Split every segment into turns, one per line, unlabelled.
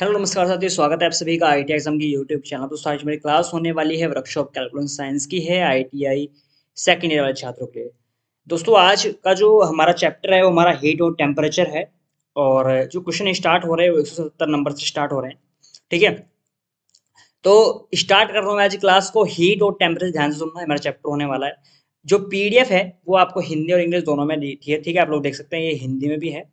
hello नमस्कार साथियों स्वागत है आप सभी का आई टी एग्जाम की यूट्यूब चैनल दोस्तों आज मेरी क्लास होने वाली है वर्कशॉप कैलकुलेशन साइंस की है आईटीआई सेकंड ईयर वाले छात्रों के लिए दोस्तों आज का जो हमारा चैप्टर है वो हमारा हीट और टेम्परेचर है और जो क्वेश्चन स्टार्ट हो रहे हैं वो एक नंबर से स्टार्ट हो रहे हैं ठीक है तो स्टार्ट कर रहा हूँ आज क्लास को हीट और टेम्परेचर ध्यान से सुनना हमारा चैप्टर होने वाला है जो पी है वो आपको हिंदी और इंग्लिश दोनों में दी है ठीक है आप लोग देख सकते हैं ये हिंदी में भी है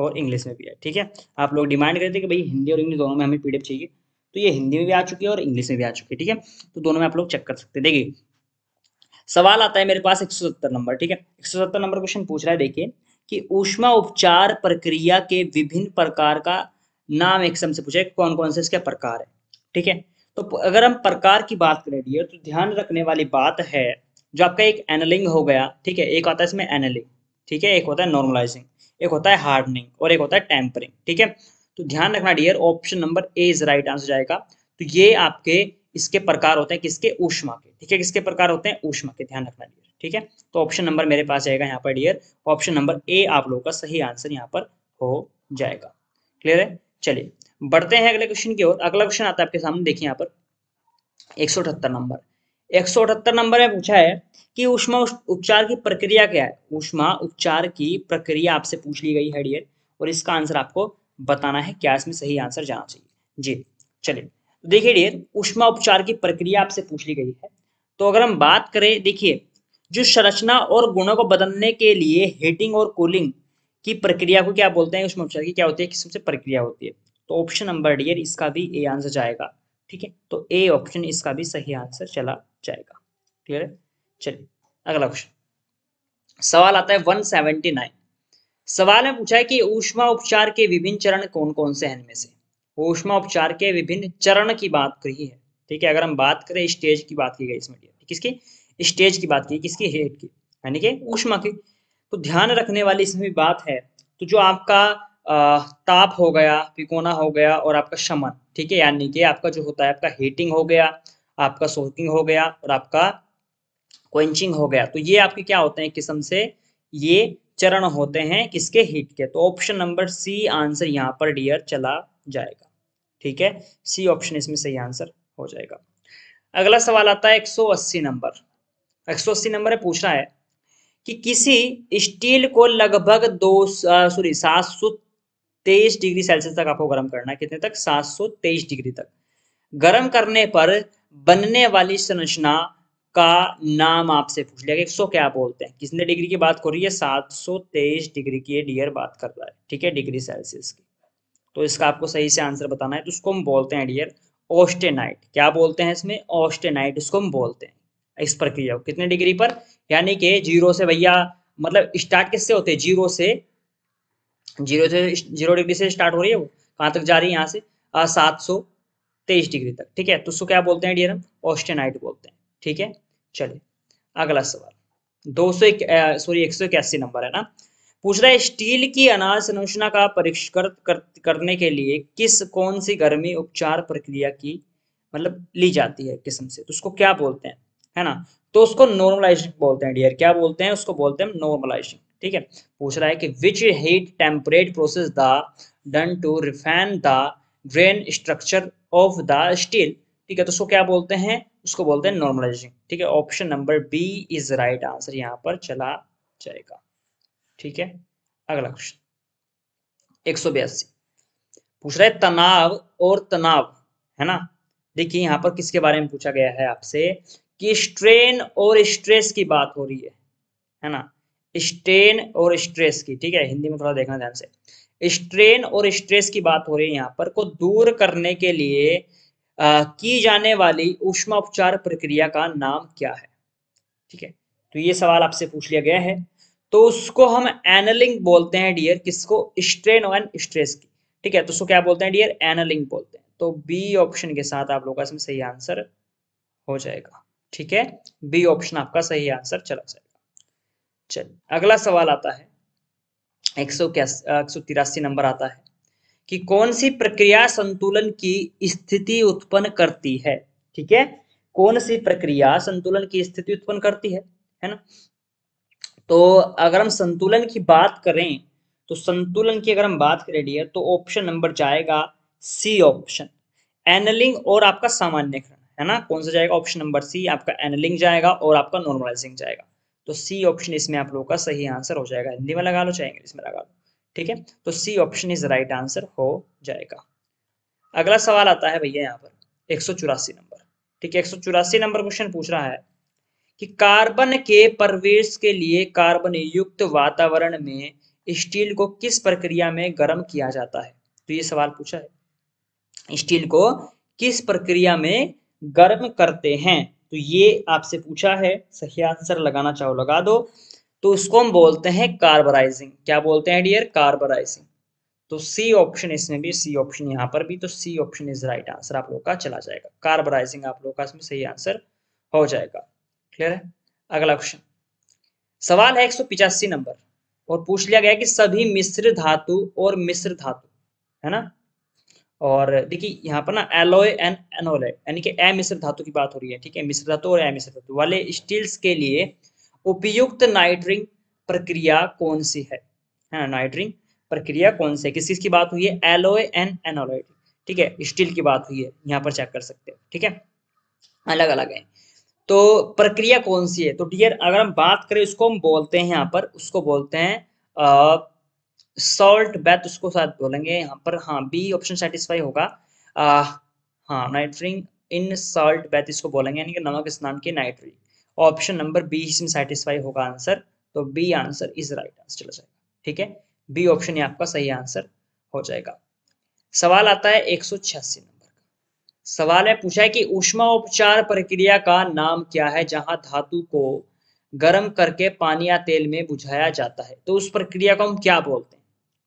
और इंग्लिश में भी है ठीक है आप लोग डिमांड करते कि भाई हिंदी और इंग्लिश दोनों में हमें पी चाहिए तो ये हिंदी में भी आ चुकी है और इंग्लिश में भी आ चुकी है ठीक है तो दोनों में आप लोग चेक कर सकते हैं देखिए सवाल आता है मेरे पास 170 नंबर ठीक है 170 नंबर क्वेश्चन पूछ रहा है देखिए कि ऊष्मा उपचार प्रक्रिया के विभिन्न प्रकार का नाम एक से पूछा कौन कौन से इसके प्रकार है ठीक है तो अगर हम प्रकार की बात करें डियर तो ध्यान रखने वाली बात है जो आपका एक एनलिंग हो गया ठीक है एक आता है इसमें एनलिंग ठीक है एक होता है नॉर्मलाइजिंग एक होता है हार्डनिंग और एक होता है टेम्परिंग ठीक है तो ध्यान रखना dear option number A is right answer जाएगा तो ये आपके इसके प्रकार होते हैं किसके ऊष्मा के ठीक है किसके प्रकार होते हैं ऊष्मा के ध्यान रखना डियर ठीक है तो ऑप्शन नंबर मेरे पास जाएगा यहाँ पर डियर ऑप्शन नंबर ए आप लोगों का सही आंसर यहाँ पर हो जाएगा क्लियर है चलिए बढ़ते हैं अगले क्वेश्चन की ओर अगला क्वेश्चन आता है आपके सामने देखिए यहाँ पर एक नंबर एक नंबर में पूछा है कि उष्मा उपचार की प्रक्रिया क्या है उष्मा उपचार की प्रक्रिया आपसे पूछ ली गई है डियर और इसका आंसर आपको बताना है क्या इसमें सही आंसर जाना चाहिए जी चलिए देखिए डियर उष्मा उपचार की प्रक्रिया आपसे पूछ ली गई है तो अगर हम बात करें देखिए जो संरचना और गुणों को बदलने के लिए हीटिंग और कूलिंग की प्रक्रिया को क्या बोलते हैं उष्मा उपचार की क्या होती है किसम से प्रक्रिया होती है तो ऑप्शन नंबर डियर इसका भी ए आंसर जाएगा ठीक है तो ए ऑप्शन इसका भी सही आंसर चला जाएगा क्लियर है चलिए अगला क्वेश्चन सवाल आता है 179 सवाल में पूछा है कि ऊष्मा उपचार के विभिन्न चरण कौन कौन से हैं इनमें से ऊष्मा उपचार के विभिन्न चरण की बात कही है ठीक है अगर हम बात करें स्टेज की बात की गई इसमें किसकी स्टेज की बात की किसकी हेट की यानी कि ऊष्मा की तो ध्यान रखने वाली इसमें भी बात है तो जो आपका ताप हो गया पिकोना हो गया और आपका शमन ठीक है यानी कि आपका जो होता है आपका हीटिंग हो गया आपका सोकिंग हो गया और आपका क्वेंचिंग हो गया तो ये आपके क्या होते हैं किस्म से ये चरण होते हैं किसके हीट के तो ऑप्शन नंबर सी आंसर यहाँ पर डियर चला जाएगा ठीक है सी ऑप्शन इसमें सही आंसर हो जाएगा अगला सवाल आता है 180 नंबर 180 नंबर में पूछना है कि किसी स्टील को लगभग दो सॉरी सात सौ तेईस डिग्री सेल्सियस तक आपको गर्म करना है कितने तक सात सौ तेईस डिग्री तक गर्म करने पर बनने वाली संरचना का नाम आपसे पूछ लिया सौ क्या बोलते हैं किसने डिग्री की बात कर रही है सात सौ तेईस डिग्री की डियर बात कर रहा है ठीक है डिग्री सेल्सियस की तो इसका आपको सही से आंसर बताना है तो उसको हम बोलते हैं डियर ऑस्टेनाइट क्या बोलते हैं इसमें ऑस्टेनाइट इसको हम बोलते हैं इस प्रक्रिया को कितने डिग्री पर यानी कि जीरो से भैया मतलब स्टार्ट किससे होते हैं जीरो से जीरो से जीरो डिग्री से स्टार्ट हो रही है वो कहां तक जा रही है यहाँ से सात सौ तेईस डिग्री तक ठीक है तो उसको क्या बोलते हैं डियर ऑस्टेनाइट बोलते हैं ठीक है चलिए अगला सवाल दो सॉरी एक सौ नंबर है ना पूछ रहा है स्टील की अनाज संरचना का परिष्कृत कर, करने के लिए किस कौन सी गर्मी उपचार प्रक्रिया की मतलब ली जाती है किस्म से तो उसको क्या बोलते हैं है ना तो उसको नॉर्मलाइजिंग बोलते हैं डियर क्या बोलते हैं उसको बोलते हैं नॉर्मलाइजिंग ठीक है पूछ रहा है कि which heat temperate process the done to refine the grain structure of the steel ठीक है तो उसको क्या बोलते हैं उसको बोलते हैं नॉर्मलाइजेशन ठीक है option number B is right answer यहाँ पर चला जाएगा ठीक है अगला क्वेश्चन एक सौ बयासी पूछ रहे तनाव और तनाव है ना देखिए यहाँ पर किसके बारे में पूछा गया है आपसे कि स्ट्रेन और स्ट्रेस की बात हो रही है है ना स्ट्रेन और स्ट्रेस की ठीक है हिंदी में थोड़ा देखना ध्यान से स्ट्रेन और स्ट्रेस की बात हो रही है यहाँ पर को दूर करने के लिए आ, की जाने वाली उष्मा उपचार प्रक्रिया का नाम क्या है ठीक है तो ये सवाल आपसे पूछ लिया गया है तो उसको हम एनलिंग बोलते हैं डियर किसको स्ट्रेन और स्ट्रेस की ठीक है तो उसको क्या बोलते हैं डियर एनलिंग बोलते हैं तो बी ऑप्शन के साथ आप लोग का इसमें सही आंसर हो जाएगा ठीक है बी ऑप्शन आपका सही आंसर चला जाएगा चलिए अगला सवाल आता है एक सौ तिरासी नंबर आता है कि कौन सी प्रक्रिया संतुलन की स्थिति उत्पन्न करती है ठीक है कौन सी प्रक्रिया संतुलन की स्थिति उत्पन्न करती है है ना तो अगर हम संतुलन की बात करें तो संतुलन की अगर हम बात करें डियर तो ऑप्शन नंबर जाएगा सी ऑप्शन एनलिंग और आपका सामान्यकरण है ना कौन सा जाएगा ऑप्शन नंबर सी आपका एनलिंग जाएगा और आपका नॉर्मलाइजिंग जाएगा तो सी ऑप्शन इसमें आप लोगों का सही आंसर हो जाएगा हिंदी में लगा लो चाहे इंग्लिश में लगा लो ठीक है तो C option is right answer हो जाएगा अगला सवाल आता है भैया यहाँ पर एक नंबर ठीक है एक नंबर क्वेश्चन पूछ रहा है कि कार्बन के प्रवेश के लिए कार्बन युक्त वातावरण में स्टील को किस प्रक्रिया में गर्म किया जाता है तो ये सवाल पूछा है स्टील को किस प्रक्रिया में गर्म करते हैं तो ये आपसे पूछा है सही आंसर लगाना चाहो लगा दो तो इसको हम बोलते हैं कार्बराइजिंग क्या बोलते हैं डियर कार्बराइजिंग तो सी ऑप्शन इसमें भी सी ऑप्शन यहाँ पर भी तो C option is right answer आप लोग का चला जाएगा कार्बराइजिंग आप लोग का इसमें सही आंसर हो जाएगा क्लियर है अगला क्वेश्चन सवाल है एक नंबर और पूछ लिया गया कि सभी मिश्र धातु और मिश्र धातु है ना और देखिए यहाँ पर ना एलोय एंड एनोले यानी कि ए मिश्र धातु की बात हो रही है ठीक है मिश्र धातु और ए मिश्र धातु वाले स्टील्स के लिए उपयुक्त नाइट्रिंग प्रक्रिया कौन सी है है ना नाइट्रिंग प्रक्रिया कौन सी है किस चीज की बात हुई है एलोय एंड एनोलॉय ठीक है स्टील की बात हुई है यहाँ पर चेक कर सकते हैं ठीक है अलग अलग है तो प्रक्रिया कौन सी है तो डियर अगर हम बात करें उसको हम बोलते हैं यहाँ पर उसको बोलते हैं सॉल्ट बैथ उसको साथ बोलेंगे यहाँ पर हाँ बी ऑप्शन सेटिस्फाई होगा आ, हाँ नाइट्रिंग इन सॉल्ट बैथ इसको बोलेंगे यानी कि नमक स्नान की नाइट्रिंग ऑप्शन नंबर बी इसमें सेटिस्फाई होगा आंसर तो B answer is right answer चला जाएगा ठीक है बी ऑप्शन ये आपका सही आंसर हो जाएगा सवाल आता है एक सौ छियासी नंबर का सवाल है पूछा है कि उष्मा उपचार प्रक्रिया का नाम क्या है जहां धातु को गर्म करके पानी या तेल में बुझाया जाता है तो उस प्रक्रिया को हम क्या बोलते हैं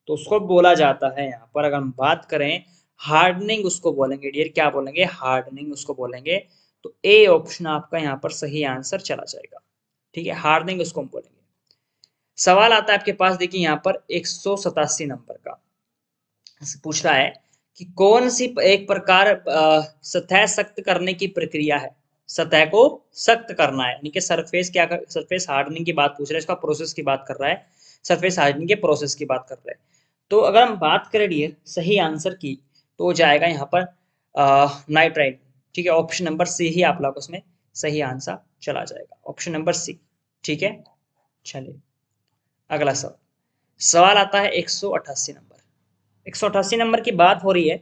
तो उसको बोला जाता है यहाँ पर अगर हम बात करें हार्डनिंग उसको बोलेंगे डियर क्या बोलेंगे हार्डनिंग उसको बोलेंगे तो ए ऑप्शन आपका यहाँ पर सही आंसर चला जाएगा ठीक है हार्डनिंग उसको हम बोलेंगे सवाल आता है आपके पास देखिए यहाँ पर एक नंबर का पूछ रहा है कि कौन सी एक प्रकार सतह सख्त करने की प्रक्रिया है सतह को सख्त करना है यानी कि सरफेस क्या कर, सरफेस हार्डनिंग की बात पूछ रहा है इसका प्रोसेस की बात कर रहा है सरफेस हार्डनिंग के प्रोसेस की बात कर रहा है तो अगर हम बात करें डियर सही आंसर की तो जाएगा यहाँ पर नाइट्राइट ठीक है ऑप्शन नंबर सी ही आप लोग उसमें सही आंसर चला जाएगा ऑप्शन नंबर सी ठीक है चलिए अगला सवाल सवाल आता है 188 नंबर 188 नंबर की बात हो रही है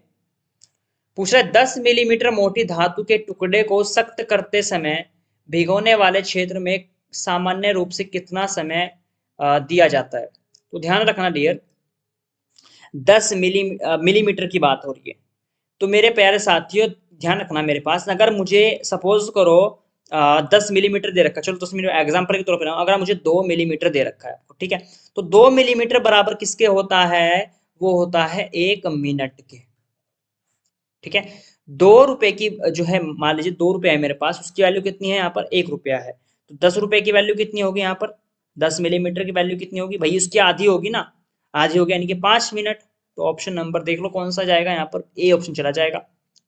पूछ रहे दस मिलीमीटर मोटी धातु के टुकड़े को सख्त करते समय भिगोने वाले क्षेत्र में सामान्य रूप से कितना समय दिया जाता है तो ध्यान रखना डियर दस मिली मिलीमीटर की बात हो रही है तो मेरे प्यारे साथियों ध्यान रखना मेरे पास अगर मुझे सपोज करो दस मिलीमीटर दे रखा चलो दस मिलीमीटर एग्जाम्पल के तौर पर अगर मुझे दो मिलीमीटर दे रखा है ठीक है तो दो मिलीमीटर बराबर किसके होता है वो होता है एक मिनट के ठीक है दो रुपए की जो है मान लीजिए दो रुपया है मेरे पास उसकी वैल्यू कितनी है यहाँ पर एक रुपया है तो दस रुपए की वैल्यू कितनी होगी यहाँ पर दस मिलीमीटर की वैल्यू कितनी होगी भाई उसकी आधी होगी ना आज ही हो गया यानी कि पांच मिनट तो ऑप्शन नंबर देख लो कौन सा जाएगा यहाँ पर ए ऑप्शन चला जाएगा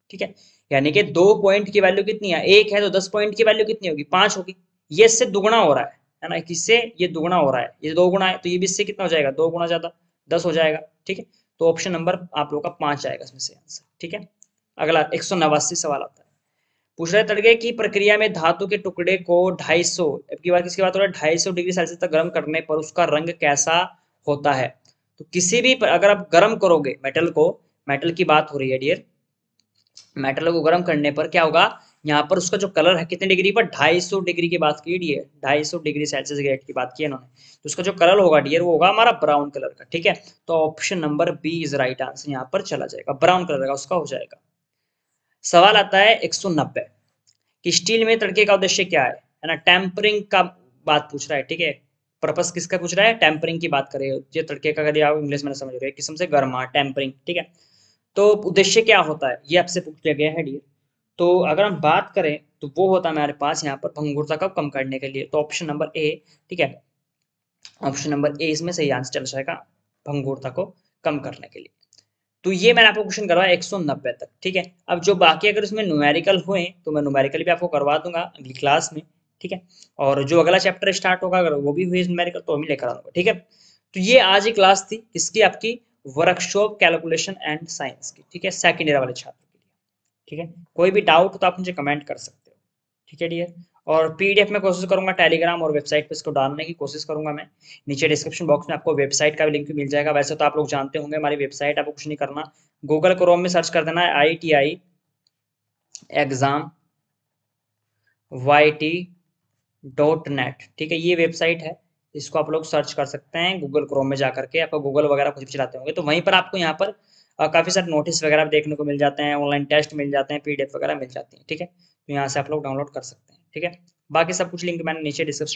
ठीक है यानी कि दो पॉइंट की वैल्यू कितनी है एक है तो दस पॉइंट की वैल्यू कितनी होगी पांच होगी ये इससे दुगुना हो रहा है है ना किससे ये दुगुना हो रहा है ये दो गुना है तो ये भी इससे कितना हो जाएगा दो गुना ज्यादा दस हो जाएगा ठीक है तो ऑप्शन नंबर आप लोग का पांच आएगा इसमें से आंसर ठीक है अगला एक सवाल आता है पूछ रहे तड़के की प्रक्रिया में धातु के टुकड़े को ढाई सौ की किसकी बात हो रहा है सौ डिग्री सेल्सियस तक गर्म करने पर उसका रंग कैसा होता है तो किसी भी पर अगर आप गर्म करोगे मेटल को मेटल की बात हो रही है डियर मेटल को गर्म करने पर क्या होगा यहाँ पर उसका जो कलर है कितने डिग्री पर ढाई सौ डिग्री की बात की डियर ढाई सौ डिग्री सेल्सियस ग्रेड की बात की इन्होंने तो उसका जो कलर होगा डियर वो होगा हमारा ब्राउन कलर का ठीक है तो option number B is right answer यहाँ पर चला जाएगा ब्राउन कलर का उसका हो जाएगा सवाल आता है एक सौ नब्बे कि स्टील में तड़के का उद्देश्य क्या है ना टेम्परिंग का बात पूछ रहा है ठीक है पर्पस किसका पूछ रहा है टेम्परिंग की बात करें ये तड़के का यदि आप इंग्लिश में समझ रहे हैं किस्म से गर्मा टेम्परिंग ठीक है तो उद्देश्य क्या होता है ये आपसे पूछ लिया गया है डी तो अगर हम बात करें तो वो होता है हमारे पास यहाँ पर भंगुरता कब कम करने के लिए तो ऑप्शन नंबर ए ठीक है ऑप्शन नंबर ए इसमें सही आंसर चल जाएगा भंगुरता को कम करने के लिए तो ये मैंने आपको क्वेश्चन करवाया एक सौ नब्बे तक ठीक है अब जो बाकी अगर इसमें न्यूमेरिकल हुए तो मैं न्यूमेरिकल भी आपको करवा दूंगा अगली क्लास में ठीक है और जो अगला चैप्टर स्टार्ट होगा अगर वो भी हुई मैरिकल तो हमें लेकर आऊंगा ठीक है तो ये आज की क्लास थी इसकी आपकी वर्कशॉप कैलकुलेशन एंड साइंस की ठीक है सेकंड ईयर वाले छात्र के लिए ठीक है कोई भी डाउट हो तो आप मुझे कमेंट कर सकते हो ठीक है डियर और पीडीएफ में कोशिश करूंगा टेलीग्राम और वेबसाइट पे इसको डालने की कोशिश करूंगा मैं नीचे डिस्क्रिप्शन बॉक्स में आपको वेबसाइट का भी लिंक भी मिल जाएगा वैसे तो आप लोग जानते होंगे हमारी वेबसाइट आपको कुछ नहीं करना गूगल क्रोम में सर्च कर देना है I T I exam Y T dot net ठीक है ये वेबसाइट है इसको आप लोग सर्च कर सकते हैं गूगल क्रोम में जाकर के आपको गूगल वगैरह कुछ भी चलाते होंगे तो वहीं पर आपको यहाँ पर काफ़ी सारे नोटिस वगैरह देखने को मिल जाते हैं ऑनलाइन टेस्ट मिल जाते हैं पीडीएफ वगैरह मिल जाती है ठीक है तो यहाँ से आप लोग डाउनलोड कर सकते हैं ठीक है बाकी सब कुछ लिंक मैंने नीचे डिस्क्रिप्शन